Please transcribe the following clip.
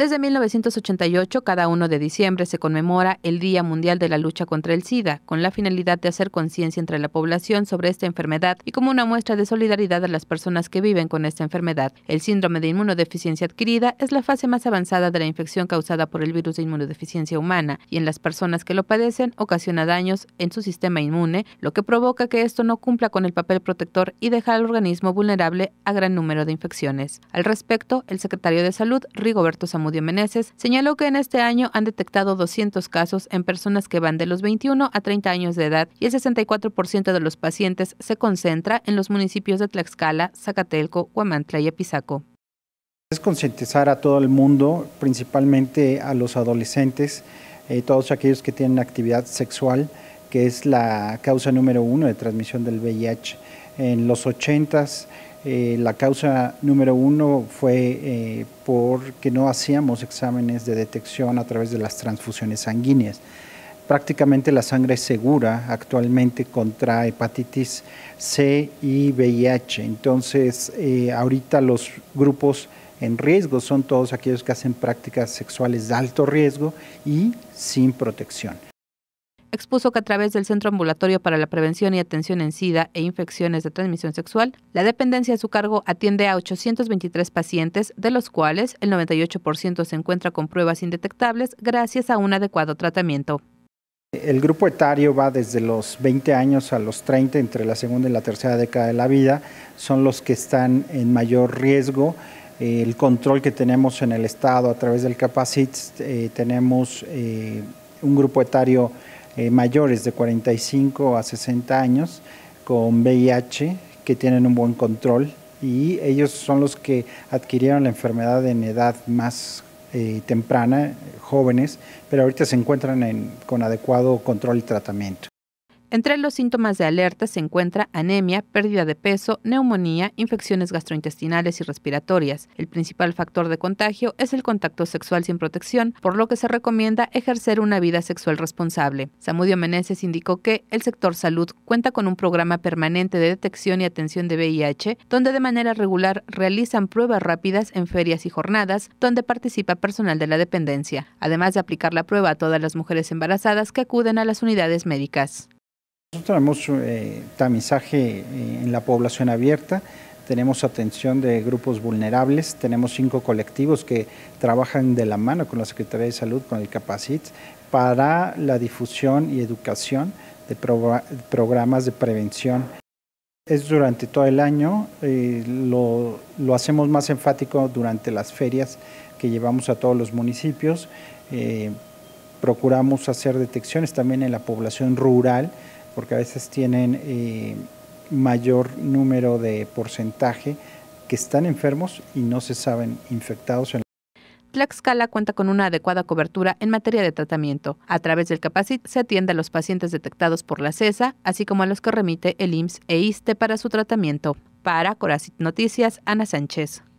Desde 1988, cada 1 de diciembre se conmemora el Día Mundial de la Lucha contra el SIDA, con la finalidad de hacer conciencia entre la población sobre esta enfermedad y como una muestra de solidaridad a las personas que viven con esta enfermedad. El síndrome de inmunodeficiencia adquirida es la fase más avanzada de la infección causada por el virus de inmunodeficiencia humana y en las personas que lo padecen ocasiona daños en su sistema inmune, lo que provoca que esto no cumpla con el papel protector y deja al organismo vulnerable a gran número de infecciones. Al respecto, el secretario de Salud, Rigoberto Samuel, señaló que en este año han detectado 200 casos en personas que van de los 21 a 30 años de edad y el 64% de los pacientes se concentra en los municipios de Tlaxcala, Zacatelco, Huamantla y Apizaco. Es concientizar a todo el mundo, principalmente a los adolescentes, eh, todos aquellos que tienen actividad sexual, que es la causa número uno de transmisión del VIH. En los 80 s eh, la causa número uno fue eh, porque no hacíamos exámenes de detección a través de las transfusiones sanguíneas. Prácticamente la sangre es segura actualmente contra hepatitis C y VIH. Entonces, eh, ahorita los grupos en riesgo son todos aquellos que hacen prácticas sexuales de alto riesgo y sin protección expuso que a través del Centro Ambulatorio para la Prevención y Atención en SIDA e Infecciones de Transmisión Sexual, la dependencia a su cargo atiende a 823 pacientes, de los cuales el 98% se encuentra con pruebas indetectables gracias a un adecuado tratamiento. El grupo etario va desde los 20 años a los 30, entre la segunda y la tercera década de la vida, son los que están en mayor riesgo el control que tenemos en el Estado a través del Capacit, eh, tenemos eh, un grupo etario eh, mayores de 45 a 60 años con VIH que tienen un buen control y ellos son los que adquirieron la enfermedad en edad más eh, temprana, jóvenes, pero ahorita se encuentran con adecuado control y tratamiento. Entre los síntomas de alerta se encuentra anemia, pérdida de peso, neumonía, infecciones gastrointestinales y respiratorias. El principal factor de contagio es el contacto sexual sin protección, por lo que se recomienda ejercer una vida sexual responsable. Samudio Meneses indicó que el sector salud cuenta con un programa permanente de detección y atención de VIH, donde de manera regular realizan pruebas rápidas en ferias y jornadas, donde participa personal de la dependencia, además de aplicar la prueba a todas las mujeres embarazadas que acuden a las unidades médicas. Nosotros tenemos eh, tamizaje eh, en la población abierta, tenemos atención de grupos vulnerables, tenemos cinco colectivos que trabajan de la mano con la Secretaría de Salud, con el Capacit, para la difusión y educación de programas de prevención. Es durante todo el año, eh, lo, hacemos más enfático durante las ferias que llevamos a todos los municipios. procuramos hacer detecciones también en la población rural, porque a veces tienen eh, mayor número de porcentaje que están enfermos y no se saben infectados. En Tlaxcala cuenta con una adecuada cobertura en materia de tratamiento. A través del Capacit se atiende a los pacientes detectados por la CESA, así como a los que remite el IMSS e ISTE para su tratamiento. Para Coracit Noticias, Ana Sánchez.